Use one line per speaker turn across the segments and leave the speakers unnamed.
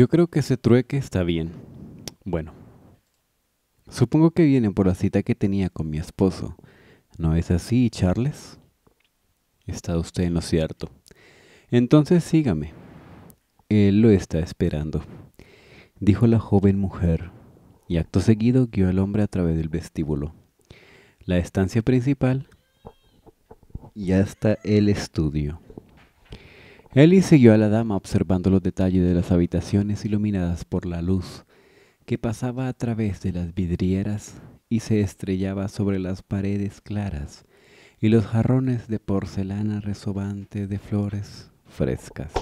Yo creo que ese trueque está bien. Bueno, supongo que viene por la cita que tenía con mi esposo. ¿No es así, Charles? Está usted en lo cierto. Entonces sígame. Él lo está esperando, dijo la joven mujer, y acto seguido guió al hombre a través del vestíbulo, la estancia principal y hasta el estudio. Ellie siguió a la dama observando los detalles de las habitaciones iluminadas por la luz que pasaba a través de las vidrieras y se estrellaba sobre las paredes claras y los jarrones de porcelana resobante de flores frescas.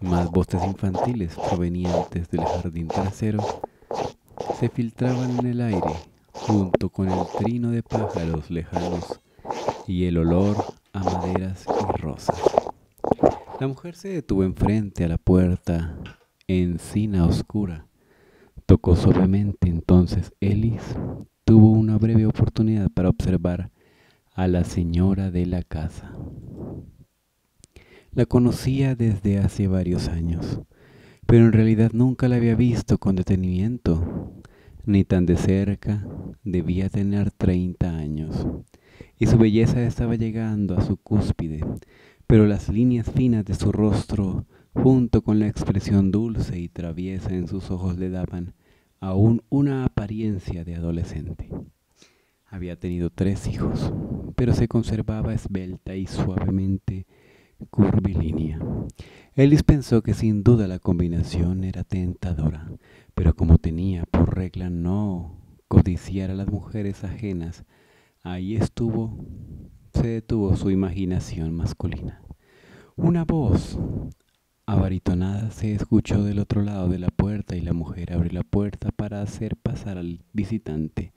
Más voces infantiles provenientes del jardín trasero se filtraban en el aire junto con el trino de pájaros lejanos y el olor a maderas y rosas. La mujer se detuvo enfrente a la puerta, encina oscura. Tocó suavemente, entonces Ellis tuvo una breve oportunidad para observar a la señora de la casa. La conocía desde hace varios años, pero en realidad nunca la había visto con detenimiento, ni tan de cerca. Debía tener 30 años, y su belleza estaba llegando a su cúspide pero las líneas finas de su rostro, junto con la expresión dulce y traviesa en sus ojos, le daban aún una apariencia de adolescente. Había tenido tres hijos, pero se conservaba esbelta y suavemente curvilínea. Ellis pensó que sin duda la combinación era tentadora, pero como tenía por regla no codiciar a las mujeres ajenas, ahí estuvo se detuvo su imaginación masculina. Una voz abaritonada se escuchó del otro lado de la puerta y la mujer abrió la puerta para hacer pasar al visitante.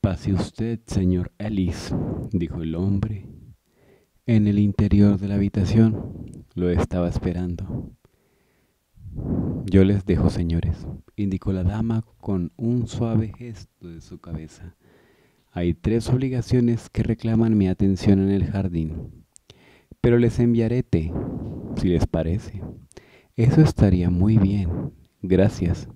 Pase usted, señor Ellis, dijo el hombre. En el interior de la habitación lo estaba esperando. Yo les dejo, señores, indicó la dama con un suave gesto de su cabeza. Hay tres obligaciones que reclaman mi atención en el jardín. Pero les enviaré té, si les parece. Eso estaría muy bien. Gracias.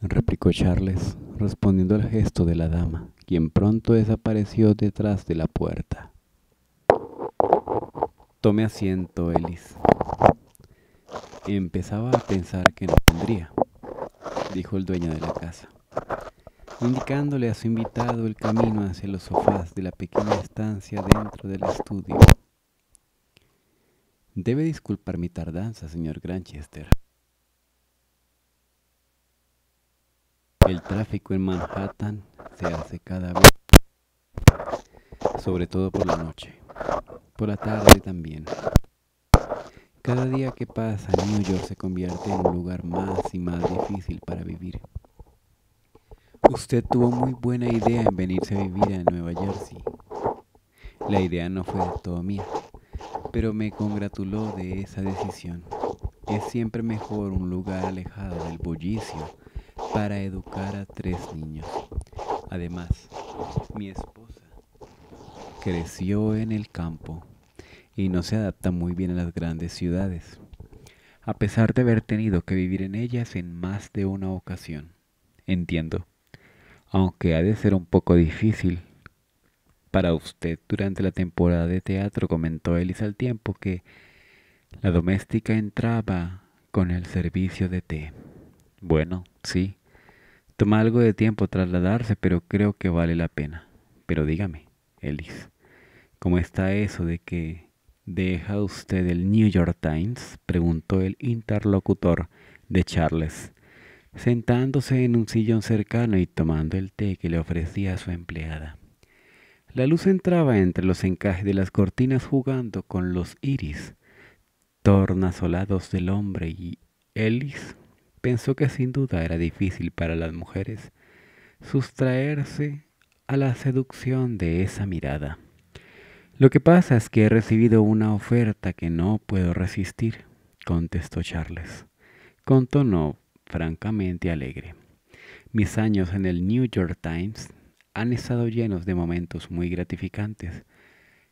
Replicó Charles, respondiendo al gesto de la dama, quien pronto desapareció detrás de la puerta. Tome asiento, Ellis. Empezaba a pensar que no tendría, dijo el dueño de la casa indicándole a su invitado el camino hacia los sofás de la pequeña estancia dentro del estudio. Debe disculpar mi tardanza, señor Granchester. El tráfico en Manhattan se hace cada vez, sobre todo por la noche, por la tarde también. Cada día que pasa, New York se convierte en un lugar más y más difícil para vivir. Usted tuvo muy buena idea en venirse a vivir a Nueva Jersey. La idea no fue de todo mía, pero me congratuló de esa decisión. Es siempre mejor un lugar alejado del bullicio para educar a tres niños. Además, mi esposa creció en el campo y no se adapta muy bien a las grandes ciudades, a pesar de haber tenido que vivir en ellas en más de una ocasión. Entiendo aunque ha de ser un poco difícil para usted durante la temporada de teatro, comentó Ellis al tiempo que la doméstica entraba con el servicio de té. Bueno, sí, toma algo de tiempo trasladarse, pero creo que vale la pena. Pero dígame, Elis, ¿cómo está eso de que deja usted el New York Times? preguntó el interlocutor de Charles sentándose en un sillón cercano y tomando el té que le ofrecía su empleada. La luz entraba entre los encajes de las cortinas jugando con los iris, tornasolados del hombre y Ellis pensó que sin duda era difícil para las mujeres sustraerse a la seducción de esa mirada. Lo que pasa es que he recibido una oferta que no puedo resistir, contestó Charles, con tono francamente alegre. Mis años en el New York Times han estado llenos de momentos muy gratificantes,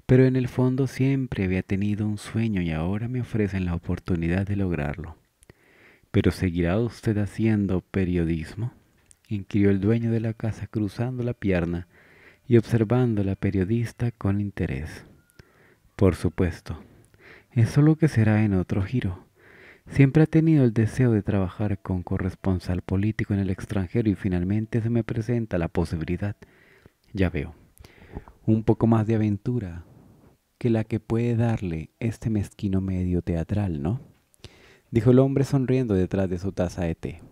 pero en el fondo siempre había tenido un sueño y ahora me ofrecen la oportunidad de lograrlo. ¿Pero seguirá usted haciendo periodismo? inquirió el dueño de la casa cruzando la pierna y observando a la periodista con interés. Por supuesto, eso lo que será en otro giro. Siempre ha tenido el deseo de trabajar con corresponsal político en el extranjero y finalmente se me presenta la posibilidad. Ya veo, un poco más de aventura que la que puede darle este mezquino medio teatral, ¿no? Dijo el hombre sonriendo detrás de su taza de té.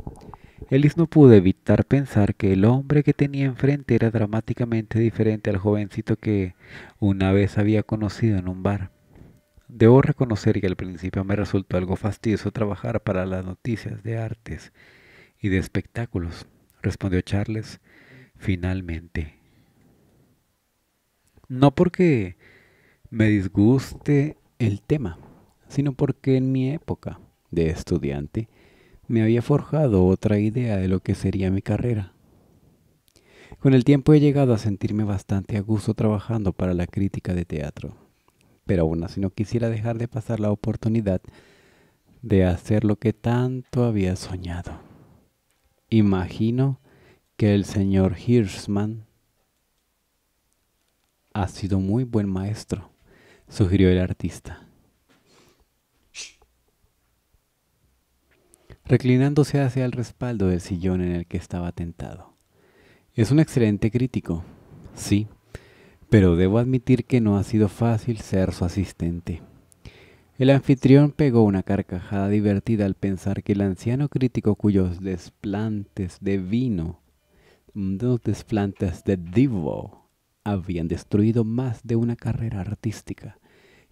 Ellis no pudo evitar pensar que el hombre que tenía enfrente era dramáticamente diferente al jovencito que una vez había conocido en un bar. Debo reconocer que al principio me resultó algo fastidioso trabajar para las noticias de artes y de espectáculos, respondió Charles finalmente. No porque me disguste el tema, sino porque en mi época de estudiante me había forjado otra idea de lo que sería mi carrera. Con el tiempo he llegado a sentirme bastante a gusto trabajando para la crítica de teatro pero aún así no quisiera dejar de pasar la oportunidad de hacer lo que tanto había soñado. Imagino que el señor Hirschman ha sido muy buen maestro, sugirió el artista. Reclinándose hacia el respaldo del sillón en el que estaba tentado. Es un excelente crítico, sí, pero debo admitir que no ha sido fácil ser su asistente. El anfitrión pegó una carcajada divertida al pensar que el anciano crítico cuyos desplantes de vino, mm, dos desplantes de divo, habían destruido más de una carrera artística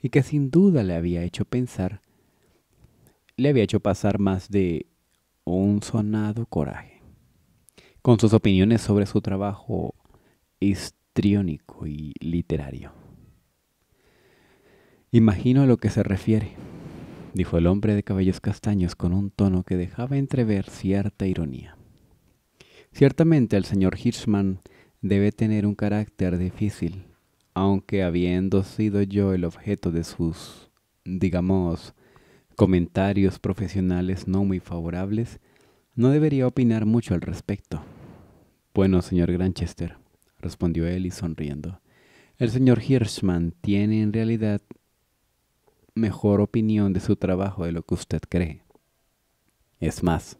y que sin duda le había hecho pensar, le había hecho pasar más de un sonado coraje. Con sus opiniones sobre su trabajo, y literario. Imagino a lo que se refiere, dijo el hombre de cabellos castaños con un tono que dejaba entrever cierta ironía. Ciertamente el señor Hirschman debe tener un carácter difícil, aunque habiendo sido yo el objeto de sus, digamos, comentarios profesionales no muy favorables, no debería opinar mucho al respecto. Bueno, señor Granchester, respondió Ellis sonriendo. El señor Hirschman tiene en realidad mejor opinión de su trabajo de lo que usted cree. Es más,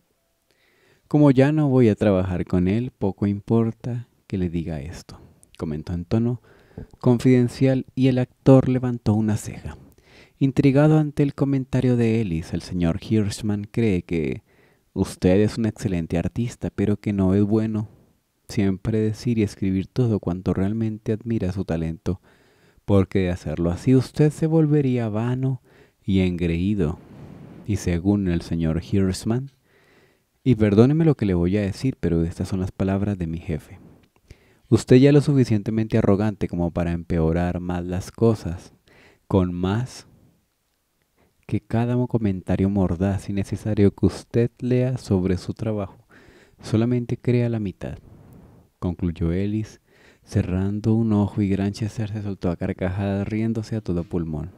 como ya no voy a trabajar con él, poco importa que le diga esto, comentó en tono confidencial y el actor levantó una ceja. Intrigado ante el comentario de Ellis, el señor Hirschman cree que usted es un excelente artista, pero que no es bueno siempre decir y escribir todo cuanto realmente admira su talento, porque de hacerlo así usted se volvería vano y engreído. Y según el señor Hirschman, y perdóneme lo que le voy a decir, pero estas son las palabras de mi jefe. Usted ya lo suficientemente arrogante como para empeorar más las cosas, con más que cada comentario mordaz y necesario que usted lea sobre su trabajo. Solamente crea la mitad concluyó Ellis, cerrando un ojo y Granchester se soltó a carcajadas riéndose a todo pulmón.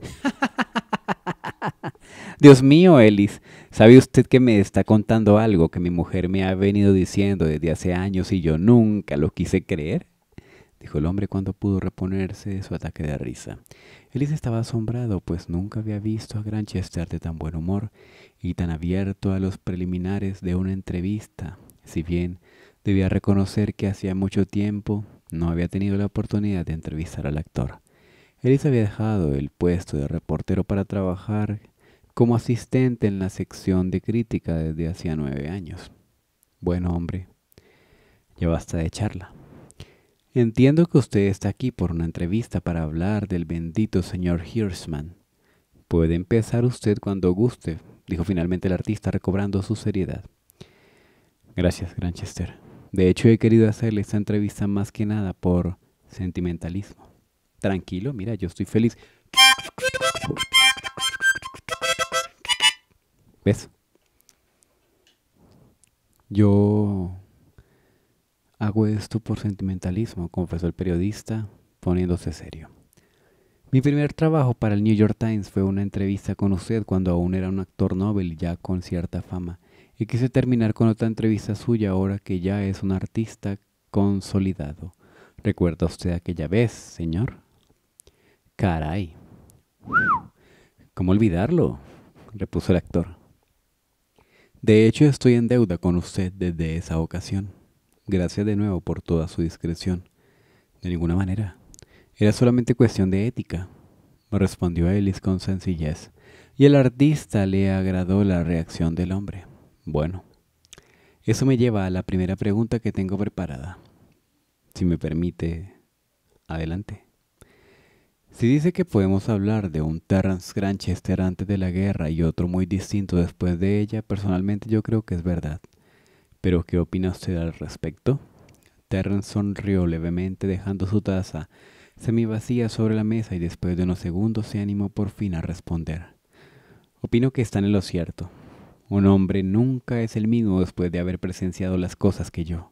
Dios mío, Ellis, ¿sabe usted que me está contando algo que mi mujer me ha venido diciendo desde hace años y yo nunca lo quise creer? dijo el hombre cuando pudo reponerse de su ataque de risa. Ellis estaba asombrado, pues nunca había visto a Granchester de tan buen humor y tan abierto a los preliminares de una entrevista. Si bien debía reconocer que hacía mucho tiempo no había tenido la oportunidad de entrevistar al actor. se había dejado el puesto de reportero para trabajar como asistente en la sección de crítica desde hacía nueve años. Bueno, hombre, ya basta de charla. Entiendo que usted está aquí por una entrevista para hablar del bendito señor Hirschman. Puede empezar usted cuando guste, dijo finalmente el artista recobrando su seriedad. Gracias, Granchester. De hecho, he querido hacerle esta entrevista más que nada por sentimentalismo. Tranquilo, mira, yo estoy feliz. ¿Ves? Yo hago esto por sentimentalismo, confesó el periodista, poniéndose serio. Mi primer trabajo para el New York Times fue una entrevista con usted cuando aún era un actor Nobel ya con cierta fama y quise terminar con otra entrevista suya ahora que ya es un artista consolidado. ¿Recuerda usted aquella vez, señor? Caray. ¿Cómo olvidarlo? repuso el actor. De hecho, estoy en deuda con usted desde esa ocasión. Gracias de nuevo por toda su discreción. De ninguna manera. Era solamente cuestión de ética, respondió Ellis con sencillez, y el artista le agradó la reacción del hombre. Bueno, eso me lleva a la primera pregunta que tengo preparada. Si me permite, adelante. Si dice que podemos hablar de un Terrence Granchester antes de la guerra y otro muy distinto después de ella, personalmente yo creo que es verdad. Pero ¿qué opina usted al respecto? Terrence sonrió levemente dejando su taza semivacía sobre la mesa y después de unos segundos se animó por fin a responder. Opino que están en lo cierto. Un hombre nunca es el mismo después de haber presenciado las cosas que yo.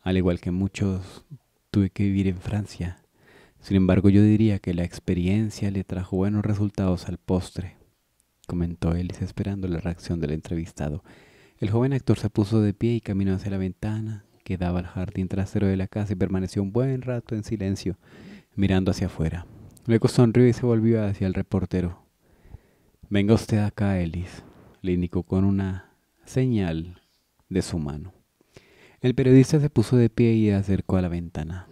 Al igual que muchos, tuve que vivir en Francia. Sin embargo, yo diría que la experiencia le trajo buenos resultados al postre, comentó Ellis esperando la reacción del entrevistado. El joven actor se puso de pie y caminó hacia la ventana que daba al jardín trasero de la casa y permaneció un buen rato en silencio, mirando hacia afuera. Luego sonrió y se volvió hacia el reportero. Venga usted acá, Ellis le indicó con una señal de su mano. El periodista se puso de pie y acercó a la ventana.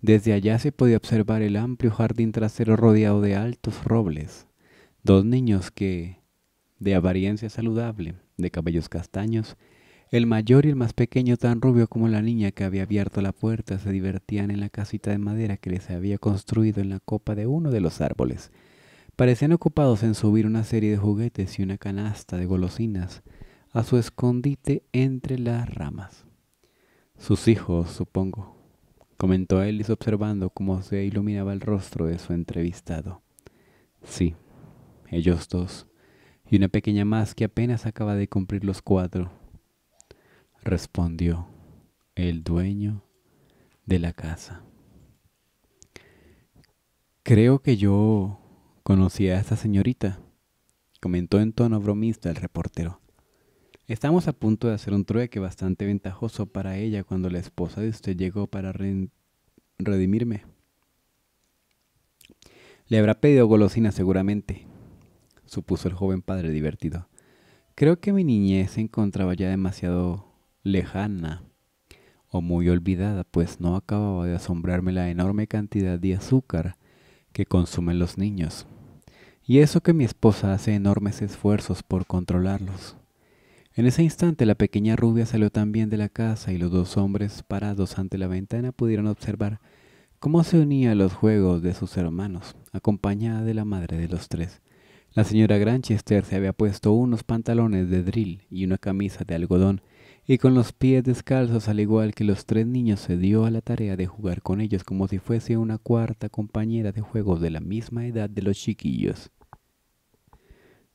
Desde allá se podía observar el amplio jardín trasero rodeado de altos robles. Dos niños que, de apariencia saludable, de cabellos castaños, el mayor y el más pequeño, tan rubio como la niña que había abierto la puerta, se divertían en la casita de madera que les había construido en la copa de uno de los árboles. Parecían ocupados en subir una serie de juguetes y una canasta de golosinas a su escondite entre las ramas. Sus hijos, supongo, comentó Ellis observando cómo se iluminaba el rostro de su entrevistado. Sí, ellos dos, y una pequeña más que apenas acaba de cumplir los cuatro, respondió el dueño de la casa. Creo que yo Conocí a esta señorita, comentó en tono bromista el reportero. Estamos a punto de hacer un trueque bastante ventajoso para ella cuando la esposa de usted llegó para redimirme. Le habrá pedido golosina seguramente, supuso el joven padre divertido. Creo que mi niñez se encontraba ya demasiado lejana o muy olvidada, pues no acababa de asombrarme la enorme cantidad de azúcar que consumen los niños. Y eso que mi esposa hace enormes esfuerzos por controlarlos. En ese instante la pequeña rubia salió también de la casa y los dos hombres parados ante la ventana pudieron observar cómo se unía a los juegos de sus hermanos, acompañada de la madre de los tres. La señora Granchester se había puesto unos pantalones de drill y una camisa de algodón y con los pies descalzos al igual que los tres niños se dio a la tarea de jugar con ellos como si fuese una cuarta compañera de juegos de la misma edad de los chiquillos.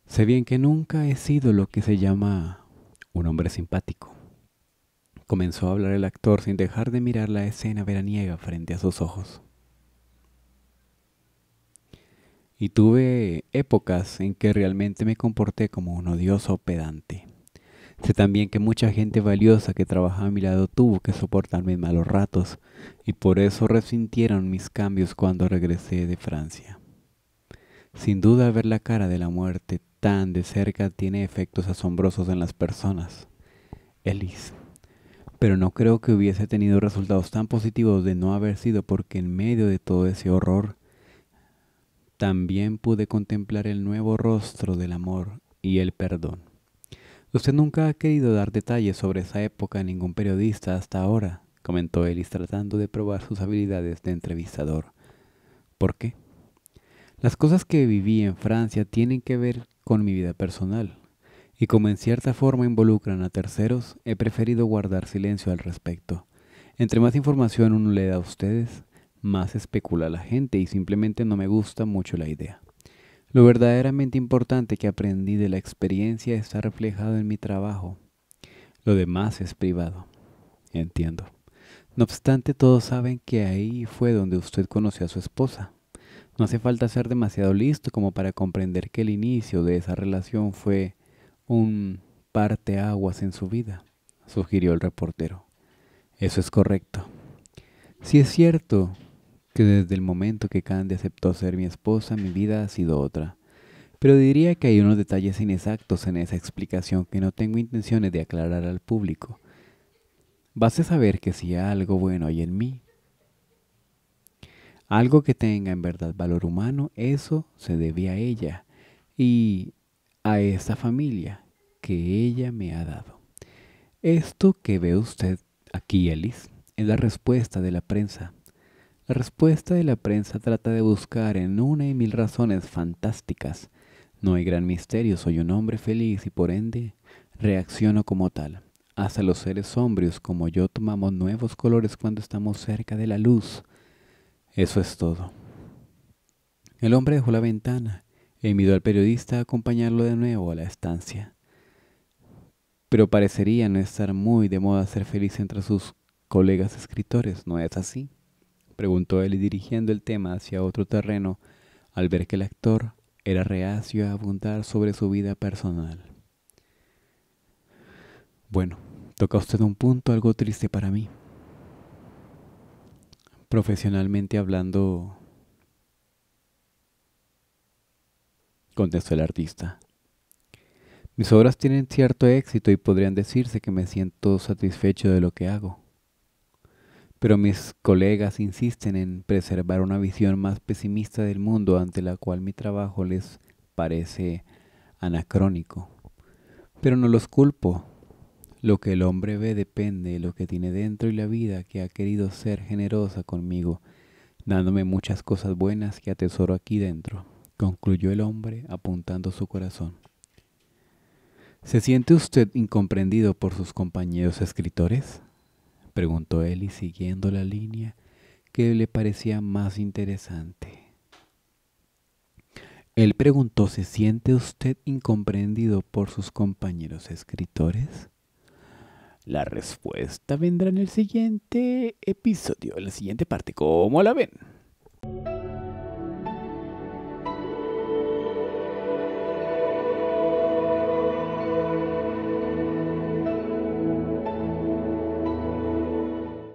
Sé bien que nunca he sido lo que se llama un hombre simpático. Comenzó a hablar el actor sin dejar de mirar la escena veraniega frente a sus ojos. Y tuve épocas en que realmente me comporté como un odioso pedante. Sé también que mucha gente valiosa que trabajaba a mi lado tuvo que soportar mis malos ratos y por eso resintieron mis cambios cuando regresé de Francia. Sin duda ver la cara de la muerte tan de cerca tiene efectos asombrosos en las personas. Elis. Pero no creo que hubiese tenido resultados tan positivos de no haber sido porque en medio de todo ese horror también pude contemplar el nuevo rostro del amor y el perdón. Usted nunca ha querido dar detalles sobre esa época a ningún periodista hasta ahora, comentó Ellis tratando de probar sus habilidades de entrevistador. ¿Por qué? Las cosas que viví en Francia tienen que ver con mi vida personal, y como en cierta forma involucran a terceros, he preferido guardar silencio al respecto. Entre más información uno le da a ustedes, más especula la gente y simplemente no me gusta mucho la idea. Lo verdaderamente importante que aprendí de la experiencia está reflejado en mi trabajo. Lo demás es privado. Entiendo. No obstante, todos saben que ahí fue donde usted conoció a su esposa. No hace falta ser demasiado listo como para comprender que el inicio de esa relación fue un parteaguas en su vida, sugirió el reportero. Eso es correcto. Si es cierto que desde el momento que Candy aceptó ser mi esposa, mi vida ha sido otra. Pero diría que hay unos detalles inexactos en esa explicación que no tengo intenciones de aclarar al público. Vas saber que si algo bueno hay en mí, algo que tenga en verdad valor humano, eso se debe a ella y a esta familia que ella me ha dado. Esto que ve usted aquí, Alice, es la respuesta de la prensa la respuesta de la prensa trata de buscar en una y mil razones fantásticas. No hay gran misterio, soy un hombre feliz y por ende reacciono como tal. Hasta los seres sombrios como yo tomamos nuevos colores cuando estamos cerca de la luz. Eso es todo. El hombre dejó la ventana e invitó al periodista a acompañarlo de nuevo a la estancia. Pero parecería no estar muy de moda ser feliz entre sus colegas escritores, ¿no es así? preguntó él dirigiendo el tema hacia otro terreno al ver que el actor era reacio a abundar sobre su vida personal. Bueno, toca usted un punto algo triste para mí. Profesionalmente hablando, contestó el artista. Mis obras tienen cierto éxito y podrían decirse que me siento satisfecho de lo que hago pero mis colegas insisten en preservar una visión más pesimista del mundo ante la cual mi trabajo les parece anacrónico. Pero no los culpo. Lo que el hombre ve depende de lo que tiene dentro y la vida que ha querido ser generosa conmigo, dándome muchas cosas buenas que atesoro aquí dentro, concluyó el hombre apuntando su corazón. ¿Se siente usted incomprendido por sus compañeros escritores? preguntó Eli siguiendo la línea que le parecía más interesante. Él preguntó, ¿se siente usted incomprendido por sus compañeros escritores? La respuesta vendrá en el siguiente episodio, en la siguiente parte. ¿Cómo la ven?